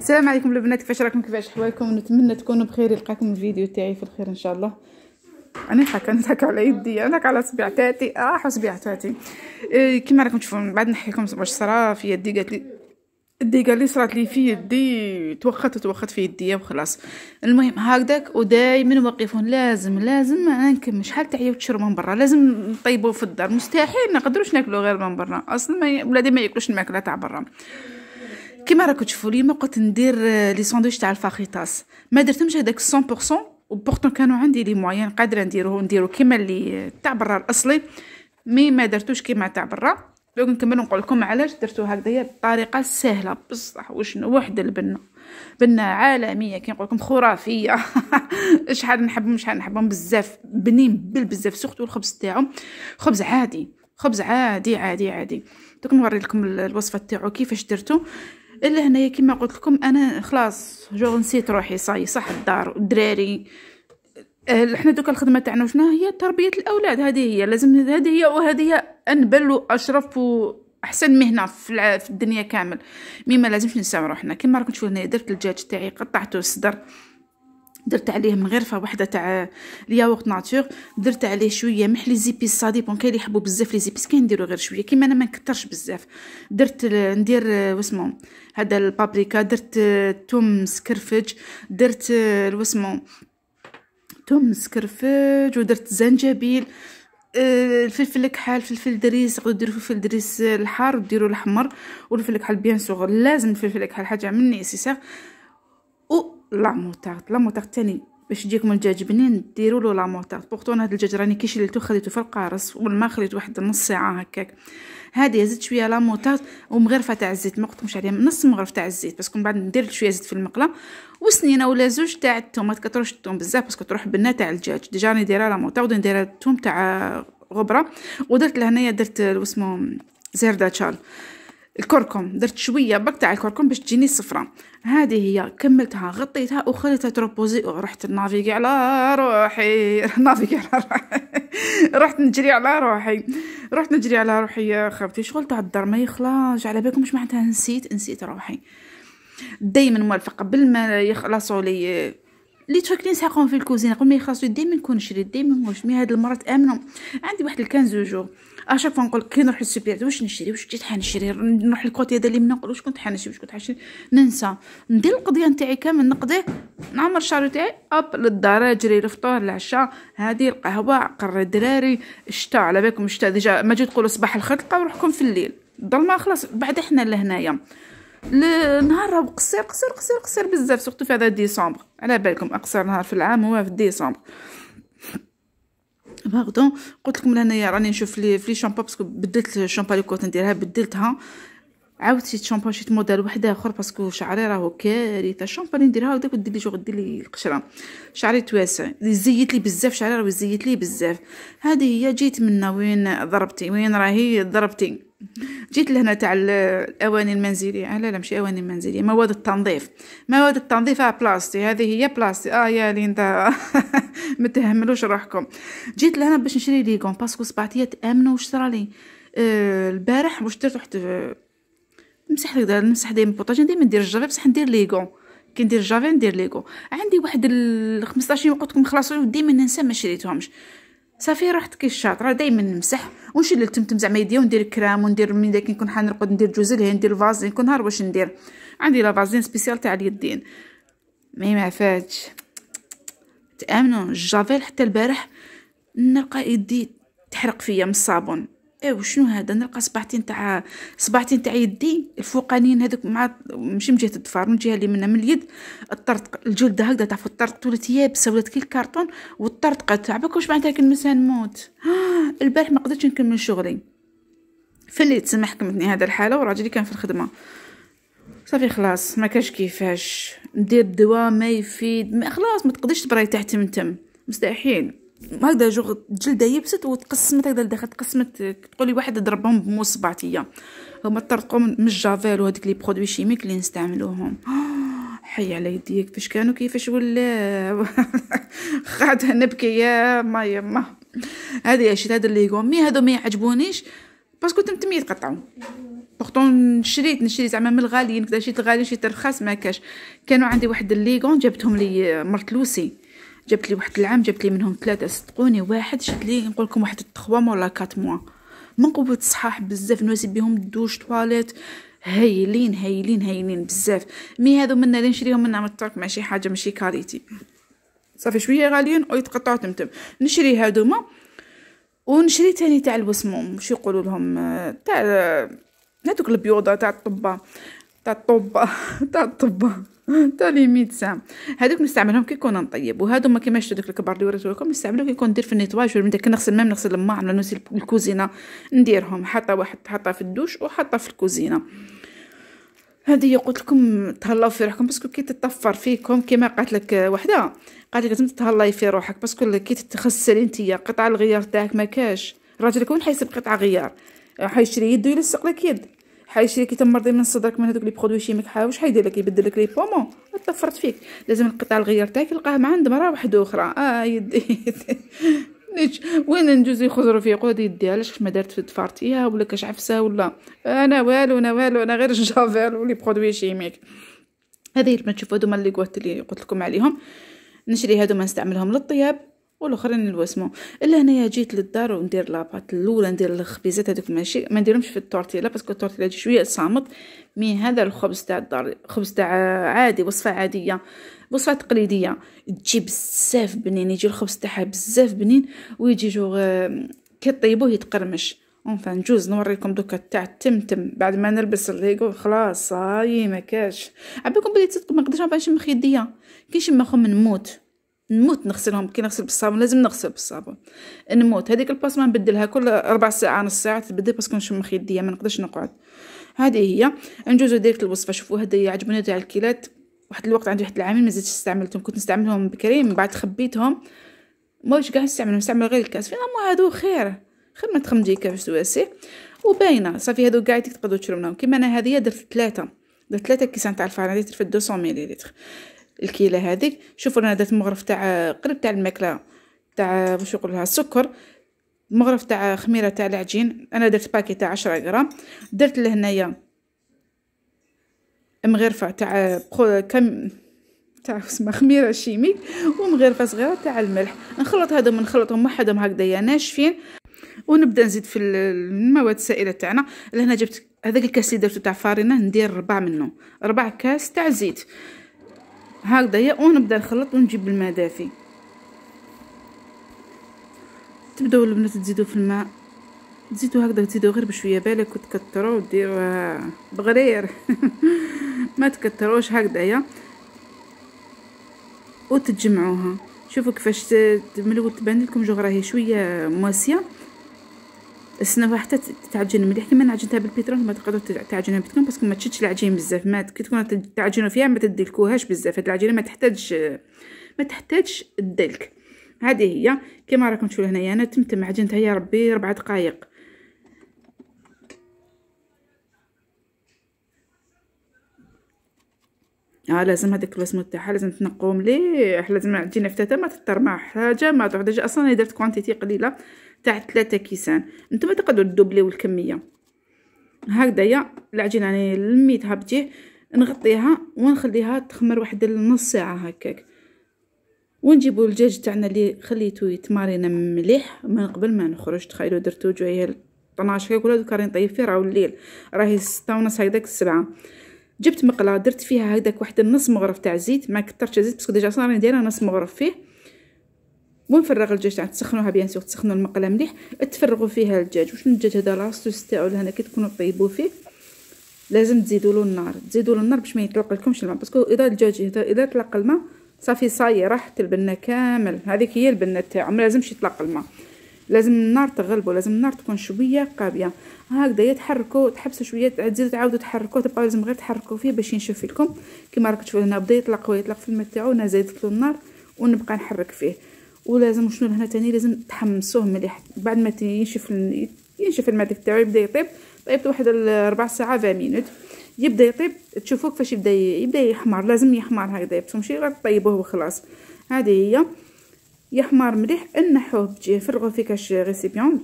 السلام عليكم البنات كيفاش راكم كيفاش حوالكم نتمنى تكونوا بخير يلقاكم الفيديو تاعي في الخير ان شاء الله انا حكا نضحك على يدي انا على صبيع تاعتي اه صبيع إيه كيما راكم تشوفون من بعد نحكيكم واش صرا في يدي قالت لي يدي قال لي صرات لي في يدي توخت توخت في يدي وخلاص المهم هكذاك ودائما واقفون لازم لازم انا نكمل شحال تاع يوتشر من برا لازم نطيبو في الدار مستحيل نقدروش ناكلو غير من برا اصلا ولادي ما ياكلوش الماكله تاع برا كيما راكم تشوفوا ما قلت ندير آه, لي ساندويتش تاع الفاخيطاس ما درتهمش هذاك 100% وبورتون كانوا عندي لي موين قادره نديروه نديرو كيما اللي تاع برا الاصلي مي ما درتوش كيما تاع برا دوك نكمل نقول لكم علاش درتو هكذايا بطريقه سهله بصح وشنو وحد البنه بنه عالميه كي نقول لكم خرافيه شحال نحبهم شحال نحبهم بزاف بنين بالبزاف سورتو الخبز تاعهم خبز عادي خبز عادي عادي عادي دوك نوري لكم الوصفه تاعو كيفاش درتو الا هنايا كما قلت لكم انا خلاص جو نسيت روحي صاي صح الدار الدراري احنا آه، دوكا الخدمه تاعنا شنو هي تربيه الاولاد هذه هي لازم هذه هي وهذه هي انبل واشرف احسن مهنه في الدنيا كامل مما لازمش نساو روحنا كما راكم تشوفوا هنا درت الدجاج تاعي قطعته الصدر درت عليه من غير واحده تاع الياغورت ناتور درت عليه شويه ملح لي زيبيس صادي ديبون كاين اللي يحبوا بزاف لي زيبيس كاين نديرو غير شويه كيما انا ما نكثرش بزاف درت ندير آه، واسمو هذا البابريكا درت آه، توم سكرفج درت آه، واسمو توم سكرفج ودرت زنجبيل الفلفل الكحل فلفل دريس تقدروا ديروا فلفل دريس الحار وديروا الاحمر والفلفل الكحل بيان سور لازم الفلفل الكحل حاجه من نيسيسير لا موتارد لا تاني باش يجيكم الدجاج بنين ديروا له لا موتارد بورتون هذا الدجاج راني كي شليته خديته في القارص والما خليت واحد نص ساعه هكاك هادي زدت شويه لا ومغرفه تاع الزيت ما قلتلكمش عليها نص مغرف تاع الزيت باسكو من بعد ندير شويه زيت في المقله وسنينه ولا زوج تاع الثوم ما تكثروش الثوم بزاف باسكو تروح بنه تاع الدجاج ديجا راني دايره لا موتارد ندير الثوم تاع غبره ودرت لهنايا درت واسمو زردة تشال الكركم درت شويه بقطع الكركم باش تجيني الصفره هذه هي كملتها غطيتها وخليتها تروبوزي ورحت نافيغي على روحي نافيغي على روحي رحت نجري على روحي رحت نجري على روحي يا خالتي شغل تاع الدار ما يخلاش على بالكم واش معناتها نسيت نسيت روحي دايما موافقه ما يخلصوا لي لي تروك لي نسحقهم في الكوزينه قبل ما يخلصوا ديما نكون نشري ديما واش مي هاد المره تامنوا عندي واحد الكان زوجو اشاك آه، فوا نقول كي نروح للسوبر واش نشري واش جيت حنشري نروح للكوتي هذا اللي من نقول واش كنت حنشري واش كنت حنشري ننسى ندير القضيه نتاعي كامل نقضيه نعمر الشهر تاعي اب للدار اجري الفطور العشاء هذه القهوه عقر الدراري الشتاء على بالكم الشتاء ديجا ما جيت تقولوا صباح الخير تلقاو روحكم في الليل الظلمه خلاص بعد حنا لهنايا النهار راهو قصير قصير قصير قصير بزاف سورتو في هذا ديسمبر على بالكم اقصر نهار في العام هو في ديسمبر باردون قلت لكم لهنايا راني نشوف لي في لي شامبو باسكو بدلت الشامبو لي كنت نديرها بدلتها عاودت شي شامبو شي موديل وحده اخر باسكو شعري راهو كارثه الشامبو اللي نديرها وداك كنت لي جو لي القشره شعري تواسع زيت لي بزاف شعري راهو زيت لي بزاف هذه هي جيت من وين ضربتي وين راهي ضربتي جيت لهنا تاع الاواني المنزليه آه، لا لا ماشي اواني منزليه مواد التنظيف مواد التنظيف اه بلاستي هذه هي بلاستي اه يا ليندا ما تهملوش روحكم جيت لهنا باش نشري ليغون باسكو هي تامنه واش صرالي آه البارح واش درت رحت نمسح نقدر نمسح ديما البوطاجي ديما ندير الجافي بصح ندير ليغون كي ندير الجافي ندير ليغو عندي واحد ال 15 يوم قلت لكم خلاص ديما ننسى ما شريتهمش صافي رحت كي الشاطره دائما نمسح ونشيل التمتم زعما يديا وندير كرام وندير من داك نكون حنرقد ندير جوز ندير فازلين كل نهار واش ندير عندي لا فازلين سبيسيال تاع اليدين مي ما فاتش تامنوا الجافيل حتى البارح نلقى يدي تحرق فيا من الصابون ايه وشنو هذا نلقى صباعتين تاع صباعتين تاع يدي الفوقانيين هذوك مع ماشي من جهه الظفار من جهه اللي منها من اليد الطرطق الجلده هكذا تاع الطرطق ولات يابسه ولات كي الكرتون والطرطقت عباك واش معناتها كنمسها نموت آه البارح ما قدرتش نكمل شغلي فاللي تسمح حكمتني هذا الحاله وراجلي كان في الخدمه صافي خلاص ما كاش كيفاش ندير دواء ما يفيد ما خلاص ما تقدرش تبراي تحت من تم مستحيل هكذا جوغ جلده يبست وتقسمت هكذا لداخل تقسمت تقولي واحد ضربهم بموس صباعتيه هما طرقوا من الجافيل وهذيك لي برودوي شيميك اللي نستعملوهم حي على يديك فاش كانوا كيفاش ولا خاطر نبكي يا ما يما هذه شريت هذا مي هادو ما يعجبونيش باسكو تم متميه تقطعو بورتون شريت نشري زعما من الغاليين كدا شريت الغالي شريت الرخاص ما كاش كانوا عندي واحد الليغون جابتهم لي مرت لوسي جابت لي واحد العام جابت لي منهم ثلاثه صدقوني واحد شد لي نقول لكم واحد 3 موا ولا 4 موا من قوه الصحاح بزاف نواسي بهم الدوش تواليت هايلين هايلين هايلين بزاف مي هادو منا اللي نشريهم من الترك مع شي حاجه ماشي كاريتي صافي شويه غاليين او يتقطعوا تمتم نشري هادوما ونشري تاني تاع الوسموم شو يقولوا لهم آه، تاع هذوك آه، البيوضه تاع الطبه تاع الطوبه تاع الطوبه تاع لي ميدسان هذوك نستعملهم كي كون نطيب وهادو ما كيماش دوك الكبار اللي لكم نستعملهم كي كون ندير في النيتواج ولا كي نغسل ميم نغسل الماء ولا نغسل الكوزينه نديرهم حاطه واحد حاطه في الدوش وحاطه في الكوزينه هذه قلت لكم تهلاو في روحكم باسكو كي تتطفر فيكم كيما قالت لك وحده قالت لك لازم تتهلاي في روحك باسكو كي تتخسري انت قطع الغيار تاعك ما كاش الراجل وين حيسب قطع غيار حيشري يدو يلصق لك يد حيشري كي تمرضي من صدرك من هذوك لي برودوي شيميك واش حيدير لك يبدل لك لي بومون طفرت فيك لازم القطع الغير تاعك تلقاه مع عند مرا واحده اخرى اه يدي نيش وين نجوز يخزروا في قود يدي علاش ما دارت في تفارتيها ولا كاش عفسه ولا انا والو انا والو انا غير جافيل ولي برودوي شيميك هذه لما تشوفوا هذوما اللي قلت لي قلت لكم عليهم نشري هذوما نستعملهم للطياب والاخرين الوسمو الا هنايا جيت للدار وندير لاباط الاولى ندير الخبيزات هذوك ماشي ما نديرهمش في التورتيلا باسكو التورتيلا تجي شويه صامت مي هذا الخبز تاع الدار خبز تاع عادي وصفه عاديه وصفه تقليديه تجي بزاف بنين يجي الخبز تاعها بزاف بنين ويجي جو آه، كي طيبوه يتقرمش اونفان نجوز نوريكم دوكا تاع التمتم بعد ما نلبس الليغو خلاص هاي ما كاش عبالكم بلي تصدقوا ما نقدرش نبان نشم خيديا كي نشم نموت نموت نغسلهم كي نغسل بالصابون لازم نغسل بالصابون نموت هذيك الباسما نبدلها كل ربع ساعه نص ساعه تبدل باسكو نشمخ يديا ما نقدرش نقعد هذه هي نجوزو ديريكت الوصفه شوفوا هذه عجبوني تاع الكيلات واحد الوقت عندي واحد العامين ما زدتش استعملتهم كنت نستعملهم بكري من بعد خبيتهم ماش قاع نستعملهم نستعمل غير الكاس فين مو هادو خير خير ما تخمدي كاس تواسي وباينه صافي هادو قاعد تقدروا تشربوهم كيما انا هذه درت ثلاثه درت ثلاثه كيسان تاع الفرن درت في 200 مليلتر الكيله هذيك شوفوا انا درت مغرف تاع قريب تاع الماكله تاع واش نقولها السكر مغرف تاع خميره تاع العجين انا درت باكي تاع 10 غرام درت لهنايا مغرفه تاع كم تاع اسمها خميره شيميك ومغرفه صغيره تاع الملح نخلط هذوما نخلطهم وحدهم هكذايا ناشفين ونبدا نزيد في المواد السائله تاعنا لهنا جبت هذاك الكاس اللي درتو تاع فارينه ندير ربع منه ربع كاس تاع زيت يا ونبدا نخلط ونجيب الماء دافي تبداو البنات تزيدو في الماء تزيدو هكذا تزيدو غير بشويه بالك وتكثروا وديروا آه، بغرير ما تكتروش هكذايا وتجمعوها شوفوا كيفاش ملي تبان لكم جو راهي شويه مواسيه السنه واحده تعجن مليح كيما عجنتها بالبيترون ما تقدر تعجنها بالبيترون باسكو ما تشدش العجين بزاف ما كي تكون تعجنوا فيها ما تدلكوهاش بزاف هاد العجينه ما تحتاجش ما تحتاجش الدلك هذه هي كما راكم تشوفوا هنايا انا تمتم عجنتها يا ربي ربع دقائق اه لازم هذاك الوسم تاعها لازم تنقوه مليح لازم العجينه فتاته ما تطرمع حاجه ما تعدج اصلا درت كوانتيتي قليله تاع ثلاثة كيسان نتوما تقدروا دوبليو الكميه هكذايا العجينه راني يعني لميتها بتيه نغطيها ونخليها تخمر واحد النص ساعه هكاك ونجيبوا الدجاج تاعنا اللي خليته يتمارينا مليح من قبل ما نخرج تخيلوا درتو جويه 12 هكا دوك راني نطيب فيه راهو الليل راهي 6 ونص هكذاك السبعه جبت مقله درت فيها هكذاك واحد النص مغرف تاع زيت ما كثرتش زيت باسكو ديجا صار ندير نص مغرف فيه ونفرغ الدجاج تسخنوها بيان سور تسخنوا المقله مليح تفرغوا فيها الدجاج واش الدجاج هذا لاصوص تاعو لهنا كي تكونوا طيبوا فيه لازم تزيدوا له النار تزيدوا له النار باش ما يطلق لكمش الماء باسكو اذا الدجاج اذا طلق الماء صافي صاي راحت البنه كامل هذيك هي البنه تاعو ما لازمش يطلق الماء لازم النار تغلبوا لازم النار تكون شويه قابيه هكذا يتحركوا تحبسوا شويه تزيدوا تعاودوا تحركوا تبقاو لازم غير تحركوا فيه باش ينشف لكم كيما راك تشوفوا هنا بدا يطلق ويطلق في الماء تاعو انا زيدت له النار ونبقى نحرك فيه ولازم شنو لهنا تاني لازم تحمسوه مليح بعد ما ينشف ينشف المعدة تاعو يبدا يطيب طيبت واحد ربع ساعه 20 مينوت يبدا يطيب تشوفو كيفاش يبدا يبدا يحمر لازم يحمر هكذا ماشي غير طيبوه وخلاص هذه هي يحمر مليح انحوه تجي فرغوا فيه كاش ريسيبيون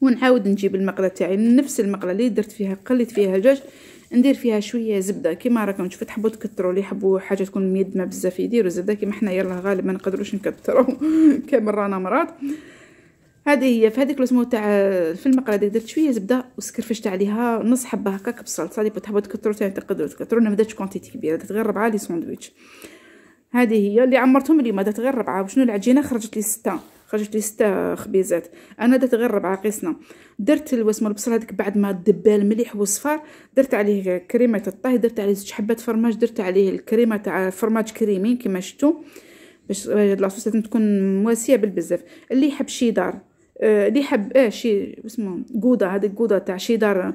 ونعاود نجيب المقله تاعي نفس المقله اللي درت فيها قليت فيها الدجاج ندير فيها شويه زبده كيما راكم تشوفوا تحبوا تكثروا اللي يحبوا حاجه تكون ميدمه بزاف يديروا زبده كيما حنا يلا غالبا ما نقدروش نكثروا كامل رانا مرات هذه هي في هذيك لوسمو تاع في المقله درت شويه زبده وسكرفشت عليها نص حبه هكاك بصل اللي تحبوا تكثروا ثاني تقدروا تكثروا انا ما درتش كونتيتي كبيره درت غير ربعه لي ساندويتش هذه هي اللي عمرتهم اليوم درت غير ربعه وشنو العجينه خرجت لي سته خرجت لي ستة خبيزات انا درت غير ربعة قسنا درت واسمو البصل هذيك بعد ما دبا مليح وصفار درت عليه كريمه الطهي درت عليه زوج حبات فرماج درت عليه الكريمه تاع فرماج كريمي كما شفتوا باش لاصوص تكون مواسيه بالبزاف اللي يحب شي دار آه، اللي يحب اه شي اسمه قوده هذيك قوده تاع شي دار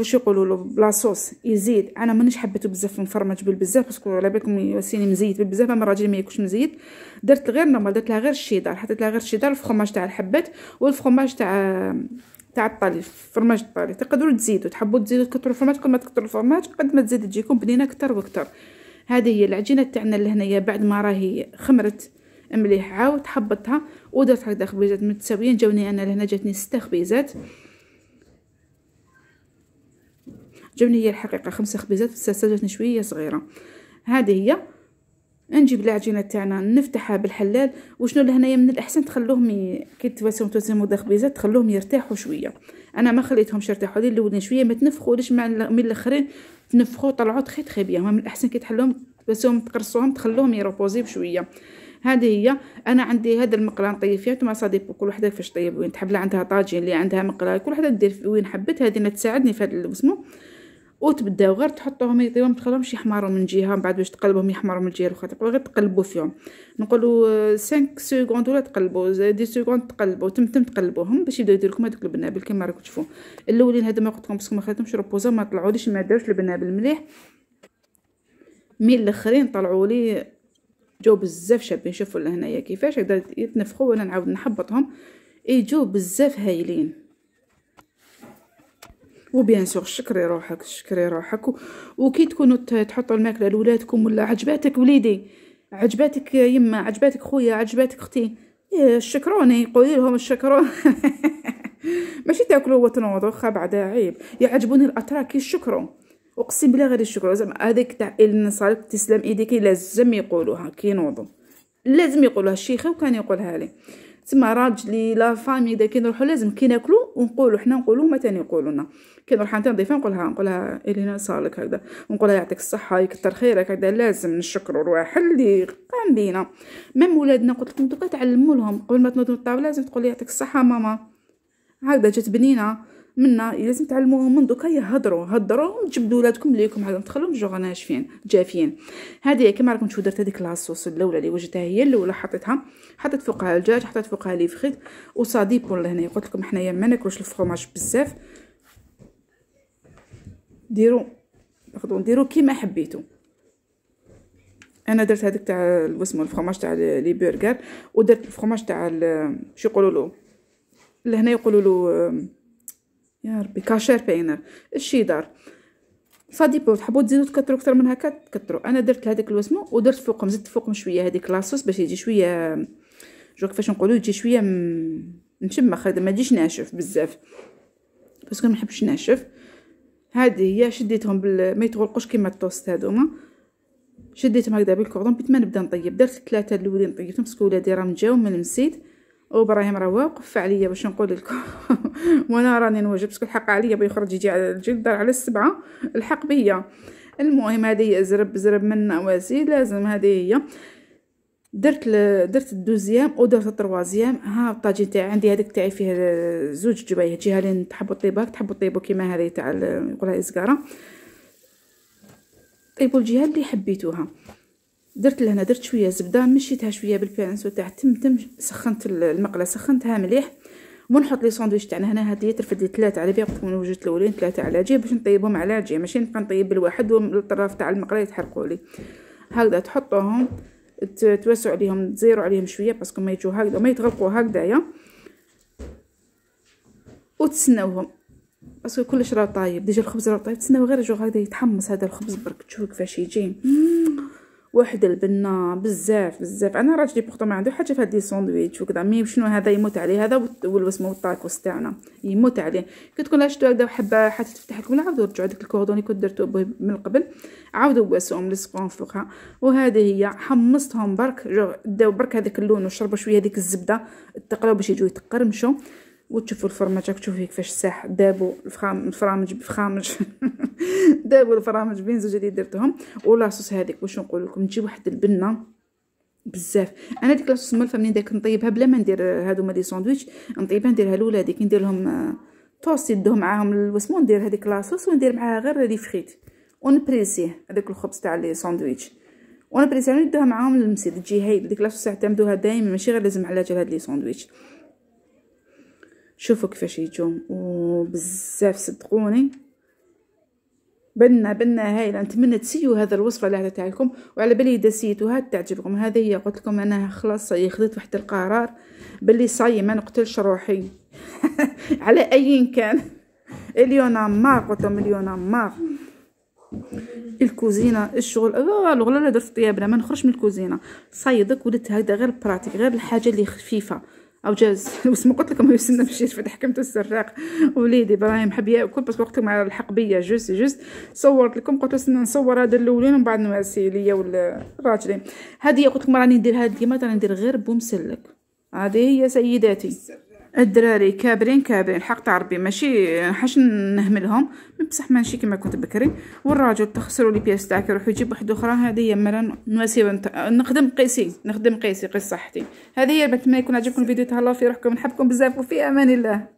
وش يقولوا له بلاصوص يزيد انا مانيش حبيته بزاف مفرمج بالبزاف باسكو على بالكم يوسيني مزيت بالبزاف اما الراجل ما ياكلش مزيت درت غير نورمال درت لها غير الشيدر حطيت لها غير الشيدر الفرماج تاع الحبات والفرماج تاع تاع الطالي فرماج الطالي تقدروا تزيدوا تحبوا تزيدوا تكثروا الفرماج كل ما تكثروا الفرماج قد ما تزيد تجيكم بنينه اكثر واكثر هذه هي العجينه تاعنا لهنايا بعد ما راهي خمرت مليح عاود حبطها ودرت هكذا خبيزات متساويين جاوني انا لهنا جاتني ستة خبيزات جاوني هي الحقيقه خمسة خبيزات سلسله شويه صغيره هذه هي نجيب العجينه تاعنا نفتحها بالحلال وشنو لهنايا من الاحسن تخلوهم ي... كي توسم توسم وداخ خبيزات تخلوهم يرتاحوا شويه انا ما خليتهمش يرتاحوا لي الاولين شويه ما تنفخوليش مع من الاخرين تنفخوا طلعوا تخي تخي بيان من الاحسن كي تحلوهم توسم تقرصوهم تخلوهم يروبوزي بشويه هذه هي انا عندي هذا المقله نطيب فيها نتوما صادي كل وحده كيفاش طيب وين تحب لها عندها طاجين اللي عندها مقله كل وحده دير وين حبت هذه تساعدني في هذا اسمه وتبداو غير تحطوهم يطيبهم تخليهمش يحمروا من جهه من بعد باش تقلبهم يحمروا من الجهه الاخرى غير تقلبوا فيهم نقولوا 5 سكوند ولا تقلبوا 10 سكوند تقلبوا تم تم تقلبوهم باش يبداو يدير لكم هذوك البنابل كما راكم تشوفوا الاولين هذا ما قلت لكم باسكو ما خليتهمش ريبوزا ما طلعوليش ما داروش البنابل مليح مي الاخرين طلعوا لي جاو بزاف شابين شوفوا لهنايا كيفاش هكذا يتنفخوا وانا نعاود نحبطهم يجو بزاف هايلين وبيان سور شكري روحك شكري روحك وكي تكونوا تحطوا الماكله لولادكم ولا عجباتك وليدي عجباتك يما عجباتك خويا عجباتك اختي إيه، شكروني قولي لهم الشكرون ماشي تاكلوا وتنوضوا خا بعدا عيب يعجبوني الاتراك يشكروا اقسم بالله غير يشكروا زعما هذيك تاع النصارك تسلم ايديك لازم يقولوها كي نوضوا لازم يقولوها الشيخه وكان يقولها لي تما راجلي لا فامي اذا كي نروحو لازم كي ناكلو ونقولو حنا نقولو ما تاني يقولونا كي نروح حتى نضيفها نقولها نقولها الينا صالك هكذا نقولها يعطيك الصحه يكثر خيرك هكذا لازم نشكرو رواح اللي قام بينا ميم ولادنا قلت لكم دوكا تعلموا لهم قبل ما تنوضوا من الطاوله لازم تقولي يعطيك الصحه ماما هكذا جات بنينه منا لازم تعلموهم من دوكا يهضروا هضروهم تجبدوا ولادكم ليكم هذا تخلوهم جو ناشفين جافين هذه كما راكم تشوفوا درت هذيك لاصوص الاولى اللي وجدتها هي الاولى حطيتها حطيت فوقها الدجاج حطيت فوقها لي فخيت وصادي بون لهنا قلت لكم حنايا ما ناكلوش الفرماج بزاف ديروا تقدروا نديروا كيما حبيتو انا درت هذيك تاع الوسمو الفرماج تاع لي برجر ودرت الفرماج تاع شو يقولوا له لهنا يقولوا له يا ربي كاشير بينر الشيدر بو تحبوا تزيدوا تكثروا اكثر من هكا تكثروا انا درت هذاك الوسمو ودرت فوقهم زدت فوقهم شويه هذيك لاصوص باش يجي شويه جو كيفاش نقولوا يجي شويه مشمخ هذا ما يجيش ناشف بزاف باسكو ما نحبش ناشف هذه هي شديتهم بال... ما يتغلقوش كيما الطوست هذوما شديتهم هكذا بالكوردون بيت ما نبدا نطيب درت ثلاثه الاولين طيبتهم باسكو ولادي راهم جاو من المسيد وابراهيم راه واقف عليا باش نقول لكم وانا راني نوجب باسكو الحق عليا يخرج يجي على الجلد على السبعه الحق بيا المهم هذه زرب زرب من واسي لازم هذه هي درت درت الدوزيام ودرت التروازيام ها الطاجين تاعي عندي هذيك تاعي فيه زوج جبايه جهه اللي تحبوا طيبها تحبوا طيبوا كيما هذه تاع يقولها ازكاره طيبوا الجهه اللي حبيتوها درت لهنا درت شويه زبده مشيتها شويه بالبانسو تاع تم تم سخنت المقله سخنتها مليح ونحط لي ساندويتش تاعنا هنا هاد ترفد لي ثلاثه على بيه بطون وجدت الاولين ثلاثه على جيه باش نطيبهم على جهه ماشي نبقى نطيب بالواحد والطرف تاع المقله يتحرقوا لي هكذا تحطوهم توسعوا عليهم تزيروا عليهم شويه باسكو ما يجوا هكذا ما يتغلقوا هكذايا وتسناوهم باسكو كلش راه طايب ديجا الخبز راه طايب تسناو غير جو هكذا يتحمص هذا الخبز برك تشوفوا كيفاش يجي واحد البنه بزاف بزاف انا راجلي بوغطو ما عنده حاجه في هاد لي ساندويتش وكذا مي شنو هذا يموت عليه هذا والوسمه والطاكوس تاعنا يموت عليه كي تكون عشتو هكذا وحبه حتى تفتح لكم عاودوا رجعوا داك الكوردون اللي كنت درتو به من قبل عاودوا واسوهم لصقوهم فوقها وهذه هي حمصتهم برك داو برك هذاك اللون وشربوا شويه هذيك الزبده تقلاو باش يجو يتقرمشوا وتشوفوا الفرمه راك تشوفوا كيفاش الساح دابو الفخام الفرامج بفخامج دابو الفرامج بين زوج اللي درتهم ولاصوص هذيك واش نقول لكم تجي واحد البنه بزاف انا ديك لاصوص ملفه منين داك نطيبها بلا ما ندير هادو ما دي ساندويتش نطيبها نديرها لولادي كي ندير لهم آه، توست يدوهم معاهم الوسمو ندير هذيك لاصوص وندير معاها غير لي فريت ونبريسيه هذاك الخبز تاع لي ساندويتش ونبريسيه ندوها معاهم للمسيد تجي هايل ديك لاصوص تعتمدوها دائما ماشي غير لازم على جال هاد لي ساندويتش شوفوا كيفاش يجون وبزاف صدقوني بنا بنا هايله نتمنى تسيو هذا الوصفه اللي عطيتها لكم وعلى بالي اذا سيتوها تعجبكم هذه هي قلت لكم انا خلاص خذيت واحد القرار بلي صاي ما نقتلش روحي على اي كان اليونا مار قلت لهم اليونا مار الكوزينه الشغل الغلا لا درت طيابنا ما نخرجش من الكوزينه صايدك ولدت هكذا غير براتيك غير الحاجه اللي خفيفه او جاز بس ما قلت لكم يسمى مشيت فتحكمت السراق وليدي ابراهيم حب ياكل بس وقت على الحق بيا جوست جوست صورت لكم قلت له نصور هذا الاولين ومن بعد نواسي ليا والراجلين هذه قلت لكم راني ندير هذه كيما راني ندير غير بومسلك هذه هي سيداتي الدراري كابرين كابرين حق تاع ربي ماشي حاش نهملهم بصح ماشي كما كنت بكري والراجل تخسروا لي بياس تاعك روحوا جيب واحده اخرى هذه هي مرا نواسيب نخدم قيسي نخدم قيسي قيس صحتي هذه هي بنت ما يكون عجبكم الفيديو تهلاو في روحكم نحبكم بزاف وفي امان الله